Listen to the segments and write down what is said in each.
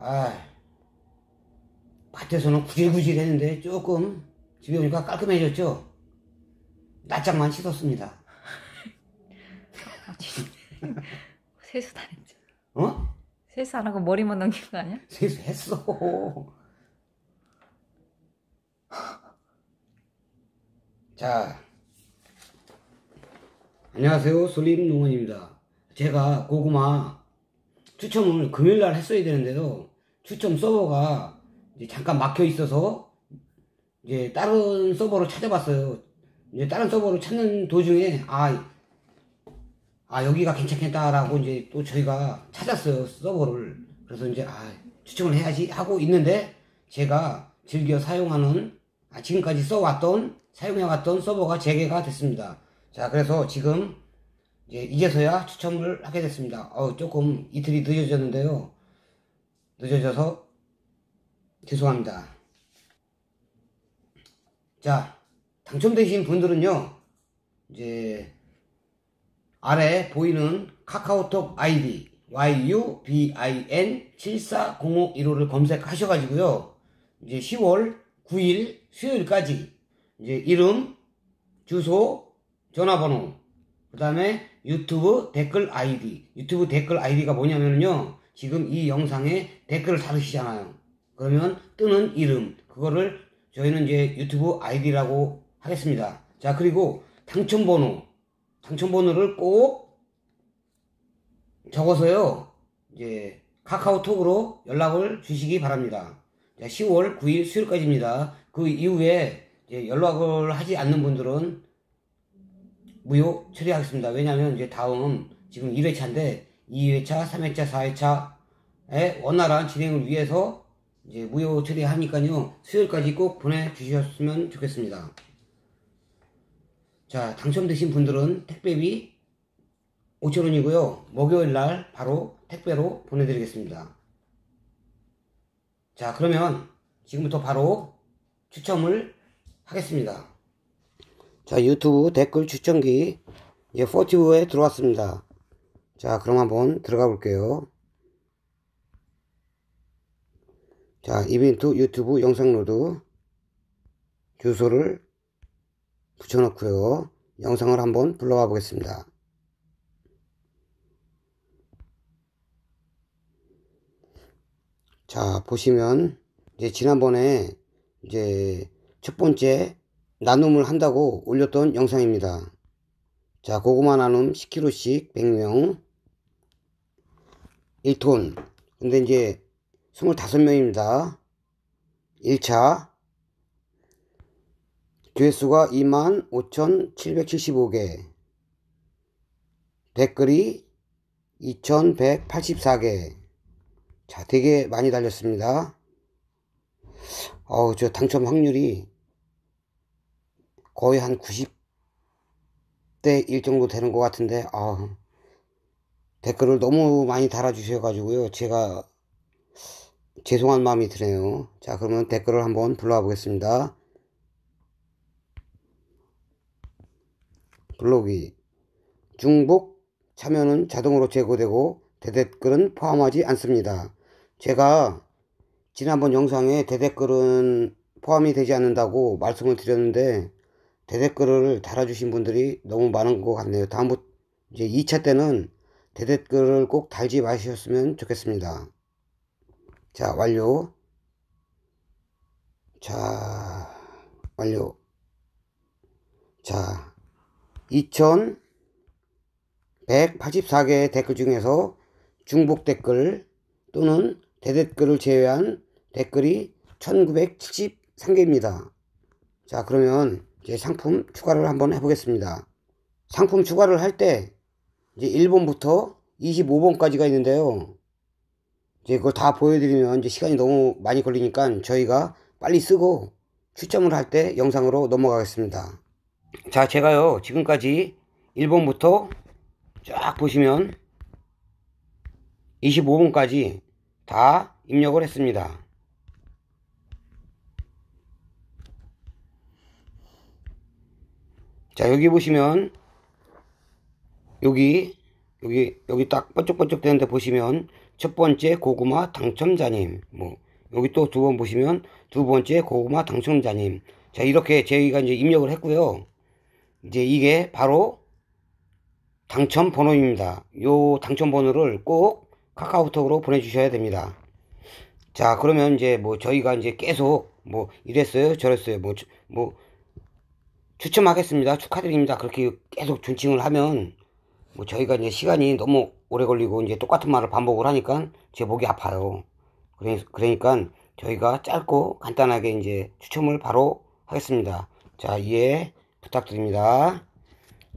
아, 밭에서는 구질구질 했는데 조금 집에 오니까 깔끔해졌죠? 낮짝만 씻었습니다. 아, 세수 다 했죠. 어? 세수 안 하고 머리만 넘긴 거 아니야? 세수했어. 자, 안녕하세요. 솔림 농원입니다. 제가 고구마 추첨을 금요일날 했어야 되는데도 추첨 서버가 잠깐 막혀 있어서 이제 다른 서버로 찾아봤어요. 이제 다른 서버로 찾는 도중에 아, 아 여기가 괜찮겠다라고 이제 또 저희가 찾았어요 서버를. 그래서 이제 아 추첨을 해야지 하고 있는데 제가 즐겨 사용하는 아, 지금까지 써왔던 사용해왔던 서버가 재개가 됐습니다. 자 그래서 지금 이제 이제서야 추첨을 하게 됐습니다. 어, 조금 이틀이 늦어졌는데요. 늦어져서 죄송합니다. 자, 당첨되신 분들은요, 이제 아래 보이는 카카오톡 아이디 yubin740515를 검색하셔가지고요, 이제 10월 9일 수요일까지 이제 이름, 주소, 전화번호, 그 다음에 유튜브 댓글 아이디, 유튜브 댓글 아이디가 뭐냐면요, 지금 이 영상에 댓글을 달으시잖아요. 그러면 뜨는 이름 그거를 저희는 이제 유튜브 아이디라고 하겠습니다. 자 그리고 당첨번호 당첨번호를 꼭 적어서요. 이제 카카오톡으로 연락을 주시기 바랍니다. 자, 10월 9일 수요일까지입니다. 그 이후에 연락을 하지 않는 분들은 무효 처리하겠습니다. 왜냐하면 이제 다음 지금 1회차인데 2회차, 3회차, 4회차의 원활한 진행을 위해서 이제 무효 처리하니까요. 수요일까지 꼭 보내주셨으면 좋겠습니다. 자, 당첨되신 분들은 택배비 5천원이고요. 목요일 날 바로 택배로 보내드리겠습니다. 자, 그러면 지금부터 바로 추첨을 하겠습니다. 자, 유튜브 댓글 추첨기 이제 포티브에 들어왔습니다. 자 그럼 한번 들어가 볼게요 자 이벤트 유튜브 영상 로드 주소를 붙여놓고요 영상을 한번 불러와 보겠습니다 자 보시면 이제 지난번에 이제 첫 번째 나눔을 한다고 올렸던 영상입니다 자 고구마 나눔 10kg씩 100명 1톤 근데 이제 25명입니다 1차 조회수가 25,775개 댓글이 2,184개 자 되게 많이 달렸습니다 어우 저 당첨 확률이 거의 한 90대 1 정도 되는 것 같은데 아 댓글을 너무 많이 달아주셔가지고요. 제가 죄송한 마음이 드네요. 자, 그러면 댓글을 한번 불러와 보겠습니다. 블로기 중복 참여는 자동으로 제거되고 대댓글은 포함하지 않습니다. 제가 지난번 영상에 대댓글은 포함이 되지 않는다고 말씀을 드렸는데 대댓글을 달아주신 분들이 너무 많은 것 같네요. 다음부 이제 2차 때는 대댓글을 꼭 달지 마셨으면 좋겠습니다. 자, 완료. 자, 완료. 자, 2184개의 댓글 중에서 중복 댓글 또는 대댓글을 제외한 댓글이 1973개입니다. 자, 그러면 이제 상품 추가를 한번 해보겠습니다. 상품 추가를 할때 이제 1번부터 25번까지가 있는데요. 이제 그걸 다 보여드리면 이제 시간이 너무 많이 걸리니까 저희가 빨리 쓰고 추첨을 할 때 영상으로 넘어가겠습니다. 자, 제가요, 지금까지 1번부터 쫙 보시면 25번까지 다 입력을 했습니다. 자, 여기 보시면 여기 여기 여기 딱 번쩍번쩍 되는데 보시면 첫 번째 고구마 당첨자님 뭐 여기 또 두 번 보시면 두 번째 고구마 당첨자님 자 이렇게 저희가 이제 입력을 했고요 이제 이게 바로 당첨 번호입니다 요 당첨 번호를 꼭 카카오톡으로 보내주셔야 됩니다 자 그러면 이제 뭐 저희가 이제 계속 뭐 이랬어요 저랬어요 뭐뭐 뭐 추첨하겠습니다 축하드립니다 그렇게 계속 존칭을 하면 뭐 저희가 이제 시간이 너무 오래 걸리고 이제 똑같은 말을 반복을 하니까 제 목이 아파요. 그러니까 저희가 짧고 간단하게 이제 추첨을 바로 하겠습니다. 자, 이해 부탁드립니다.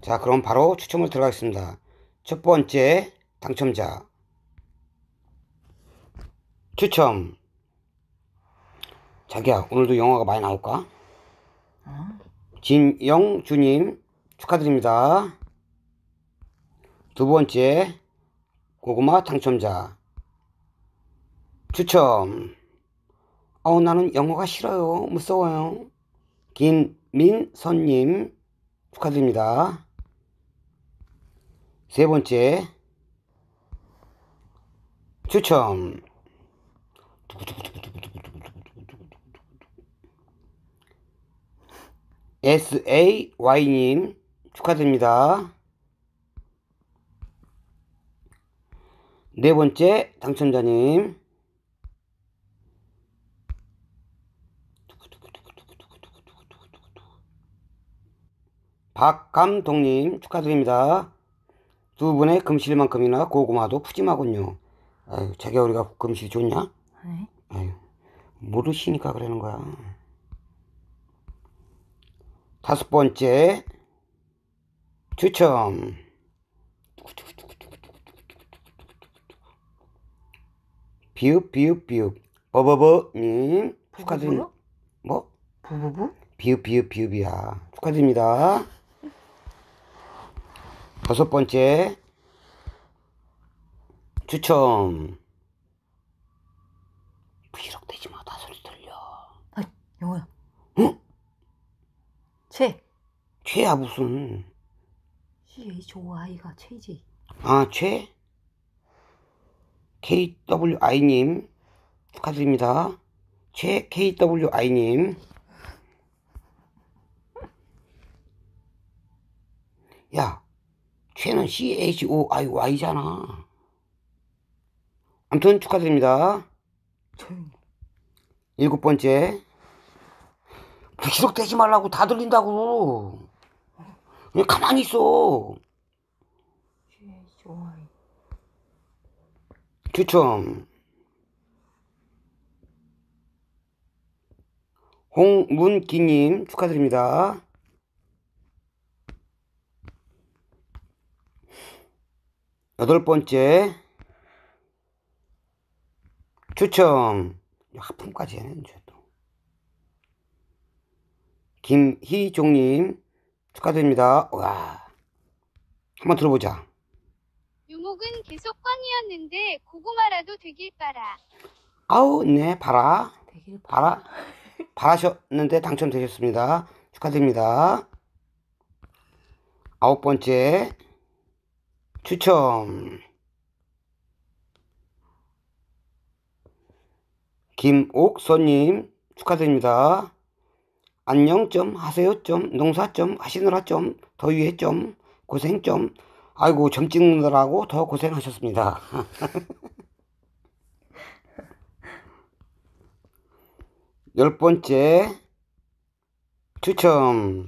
자, 그럼 바로 추첨을 들어가겠습니다. 첫 번째 당첨자. 추첨. 자기야, 오늘도 영화가 많이 나올까? 어? 진영주님, 축하드립니다. 두 번째, 고구마 당첨자. 추첨. 어우, 나는 영어가 싫어요. 무서워요. 김민선님, 축하드립니다. 세 번째, 추첨. SAY님, 축하드립니다. 네 번째 당첨자님 박 감독님 축하드립니다. 두 분의 금실만큼이나 고구마도 푸짐하군요. 아유, 자기가 우리가 금실 좋냐? 네. 아유, 모르시니까 그러는 거야. 다섯 번째 추첨. 비읍 비읍 비읍 버버버님 축하드립니다. 뭐? 부부부? 비읍 비읍 비읍이야. 축하드립니다. 여섯 번째 추첨 부이럭 되지 마. 다 소리 들려. 아, 영호야. 응? 최. 최야 무슨? 이 좋아 아이가 최지. 아 최? KWI님 축하드립니다. 최 KWI님 야 최는 CHOIY잖아. 아무튼 축하드립니다. 일곱 번째 기록되지 말라고 다 들린다고 그냥 가만히 있어. 추첨 홍문기님 축하드립니다. 여덟 번째 추첨 하품까지 해는 또 김희종님 축하드립니다. 와 한번 들어보자. 제목은 계속 꽝이었는데 고구마라도 네, 되길 바라. 아우 네 바라 되길 바라 바라셨는데 당첨되셨습니다. 축하드립니다. 아홉 번째 추첨 김옥선님 축하드립니다. 안녕 좀 하세요 좀 농사 좀 하시느라 좀 더위에 좀 고생 좀 아이고 점 찍느라고 더 고생하셨습니다. 열 번째 추첨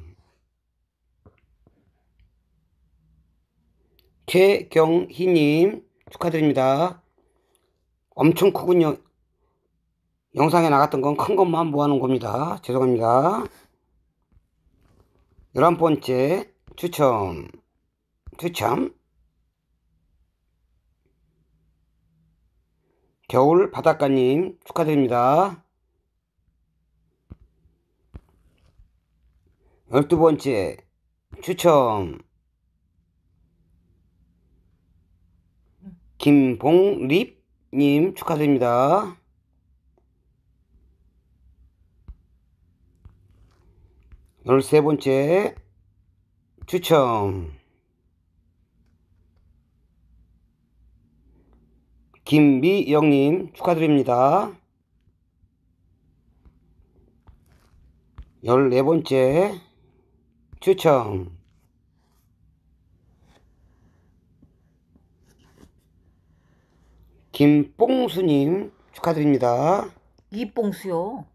최경희님 축하드립니다. 엄청 크군요. 영상에 나갔던 건 큰 것만 모아놓은 겁니다. 죄송합니다. 열한 번째 추첨 두 그 점. 겨울 바닷가님 축하드립니다. 1 2 번째 추첨 김봉립님 축하드립니다. 1 3 번째 추첨 김미영님 축하드립니다. 14번째 추첨 김뽕수님 축하드립니다. 이뽕수요.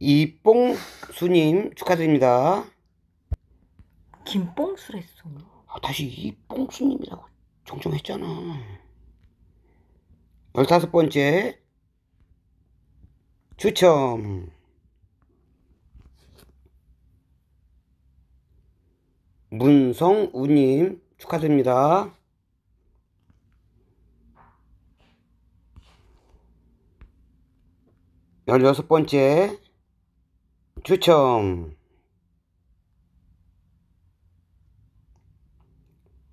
이뽕수님 축하드립니다. 김뽕수랬어. 아, 다시 이뽕수님이라고. 종종 했잖아 열다섯 번째 추첨 문성우님 축하드립니다. 열여섯 번째 추첨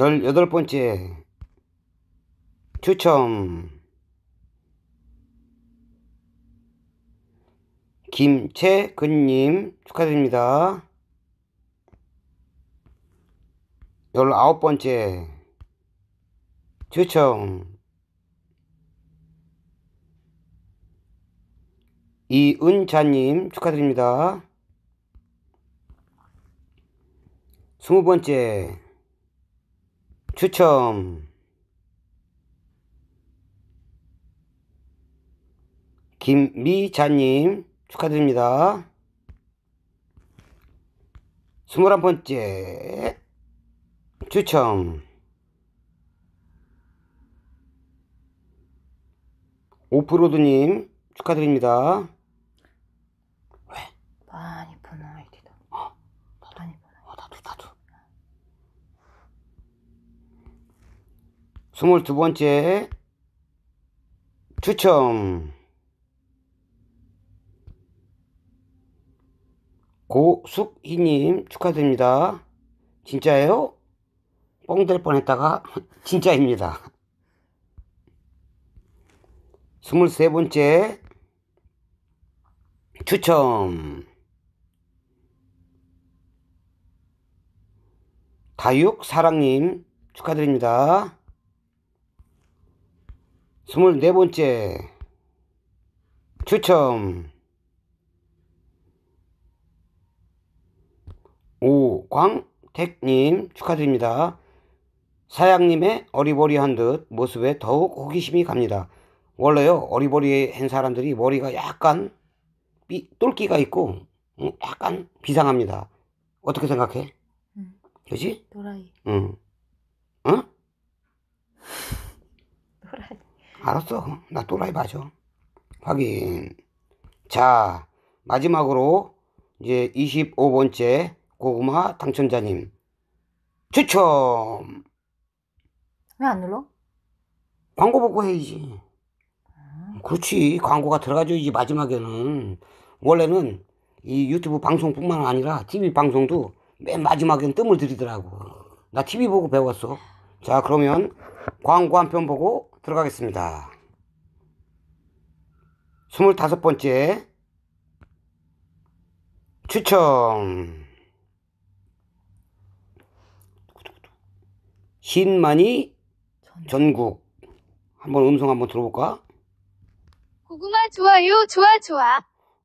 열여덟 번째 추첨 김채근님 축하드립니다. 열아홉 번째 추첨 이은자님 축하드립니다. 스무 번째 추첨 김미자님 축하드립니다. 스물한 번째 추첨 오프로드님 축하드립니다. 많이 22번째 추첨 고숙희님 축하드립니다. 진짜예요? 뻥 될 뻔했다가 진짜입니다. 23번째 추첨 다육사랑님 축하드립니다. 24번째 추첨 5광택님 축하드립니다. 사양님의 어리버리한 듯 모습에 더욱 호기심이 갑니다. 원래요 어리버리한 사람들이 머리가 약간 삐, 똘끼가 있고 음, 약간 비상합니다. 어떻게 생각해? 응. 음. 그지? 도라이. 응. 음. 알았어. 나 또라이 맞아. 확인. 자, 마지막으로 이제 25번째 고구마 당첨자님. 추첨! 왜 안 눌러? 광고 보고 해야지. 그렇지. 광고가 들어가죠이지 마지막에는. 원래는 이 유튜브 방송뿐만 아니라 TV 방송도 맨 마지막엔 뜸을 들이더라고. 나 TV 보고 배웠어. 자, 그러면 광고 한 편 보고 들어가겠습니다. 25번째 추천 신만이 전국 한번 음성 한번 들어볼까? 고구마 좋아요 좋아 좋아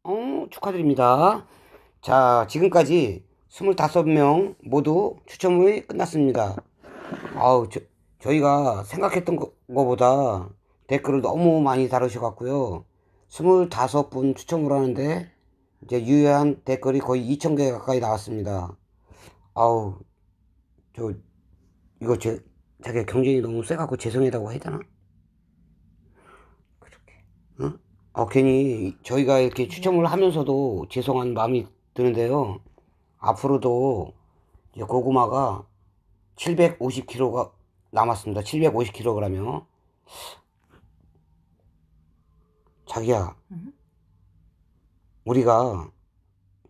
어, 축하드립니다. 자 지금까지 25명 모두 추첨이 끝났습니다. 아우 저, 저희가 생각했던 것보다 댓글을 너무 많이 다루셔갖고요. 25분 추첨을 하는데 이제 유효한 댓글이 거의 2,000개 가까이 나왔습니다. 아우, 저, 이거 제, 자기 경쟁이 너무 세갖고 죄송하다고 해야 되나? 그렇게. 응? 어, 괜히 저희가 이렇게 추첨을 하면서도 죄송한 마음이 드는데요. 앞으로도 고구마가 750kg가 남았습니다. 750kg이요. 자기야, 응? 우리가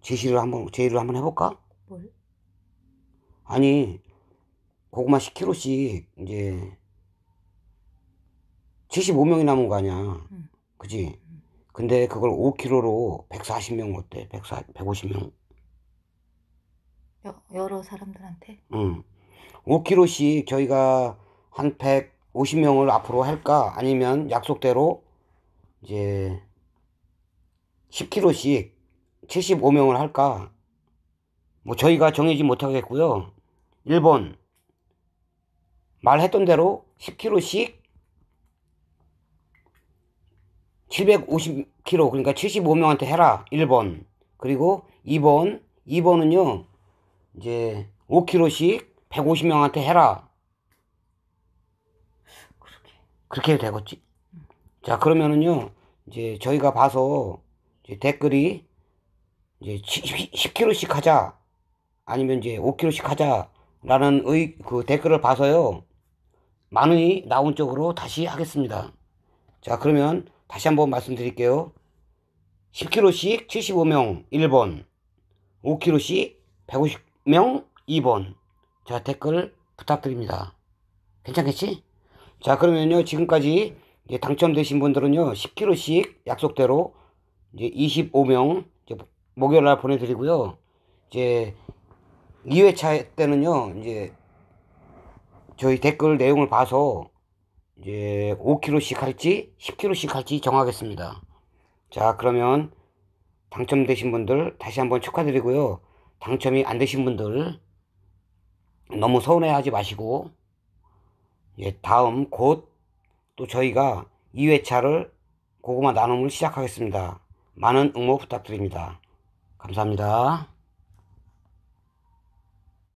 제시를 한번 제의를 한번 해볼까? 뭘? 아니 고구마 10kg씩 이제 75명이 남은 거 아니야. 응. 그지? 근데 그걸 5kg로 140명 어때? 140, 150명. 여, 여러 사람들한테? 응. 5kg씩 저희가 한 150명을 앞으로 할까 아니면 약속대로 이제 10kg씩 75명을 할까 뭐 저희가 정해지 못하겠고요 1번 말했던 대로 10kg씩 750kg 그러니까 75명한테 해라 1번 그리고 2번 2번은요 이제 5kg씩 150명한테 해라. 그렇게. 그렇게 해도 되겠지? 자, 그러면은요, 이제 저희가 봐서 이제 댓글이 이제 10, k g 씩 하자. 아니면 이제 5kg씩 하자. 라는 의, 그 댓글을 봐서요, 많이 나온 쪽으로 다시 하겠습니다. 자, 그러면 다시 한번 말씀드릴게요. 10kg씩 75명 1번, 5kg씩 150명 2번, 자 댓글 부탁드립니다 괜찮겠지? 자 그러면요 지금까지 이제 당첨되신 분들은요 10kg씩 약속대로 이제 25명 이제 목요일날 보내드리고요 이제 2회차 때는요 이제 저희 댓글 내용을 봐서 이제 5kg씩 할지 10kg씩 할지 정하겠습니다 자 그러면 당첨되신 분들 다시 한번 축하드리고요 당첨이 안 되신 분들 너무 서운해하지 마시고 예, 다음 곧 또 저희가 2회차를 고구마 나눔을 시작하겠습니다. 많은 응모 부탁드립니다. 감사합니다.